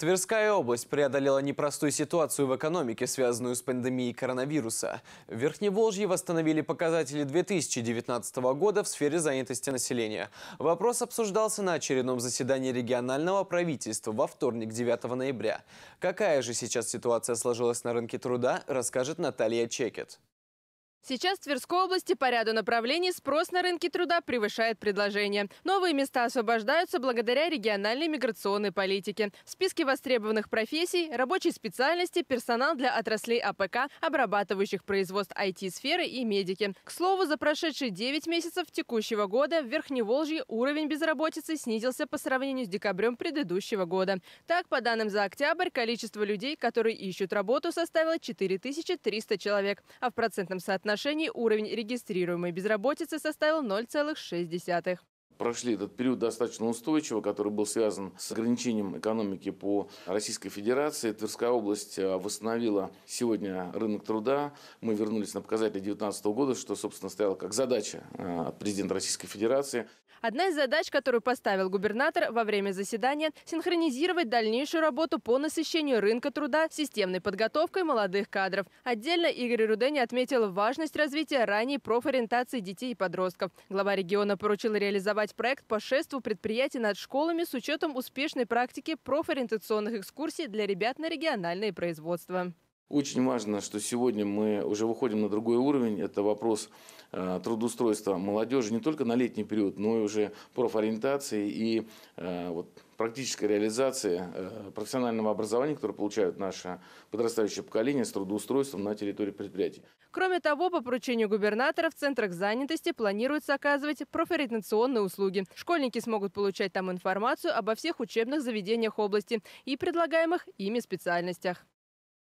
Тверская область преодолела непростую ситуацию в экономике, связанную с пандемией коронавируса. В Верхневолжье восстановили показатели 2019 года в сфере занятости населения. Вопрос обсуждался на очередном заседании регионального правительства во вторник, 9 ноября. Какая же сейчас ситуация сложилась на рынке труда, расскажет Наталья Чекет. Сейчас в Тверской области по ряду направлений спрос на рынке труда превышает предложение. Новые места освобождаются благодаря региональной миграционной политике. В списке востребованных профессий – рабочие специальности, персонал для отраслей АПК, обрабатывающих производств IT-сферы и медики. К слову, за прошедшие 9 месяцев текущего года в Верхневолжье уровень безработицы снизился по сравнению с декабрем предыдущего года. Так, по данным за октябрь, количество людей, которые ищут работу, составило 4300 человек, а в процентном соотношении соотношении уровень регистрируемой безработицы составил 0,6. Прошли этот период достаточно устойчиво, который был связан с ограничением экономики по Российской Федерации. Тверская область э, восстановила сегодня рынок труда. Мы вернулись на показатели 2019 года, что, собственно, стояло как задача э, президента Российской Федерации. Одна из задач, которую поставил губернатор во время заседания – синхронизировать дальнейшую работу по насыщению рынка труда системной подготовкой молодых кадров. Отдельно Игорь Рудени отметил важность развития ранней профориентации детей и подростков. Глава региона поручил реализовать проект по шеству предприятий над школами с учетом успешной практики профориентационных экскурсий для ребят на региональные производства. Очень важно, что сегодня мы уже выходим на другой уровень. Это вопрос э, трудоустройства молодежи не только на летний период, но и уже профориентации и э, вот, практической реализации э, профессионального образования, которое получают наше подрастающее поколение с трудоустройством на территории предприятий. Кроме того, по поручению губернатора в центрах занятости планируется оказывать профориентационные услуги. Школьники смогут получать там информацию обо всех учебных заведениях области и предлагаемых ими специальностях.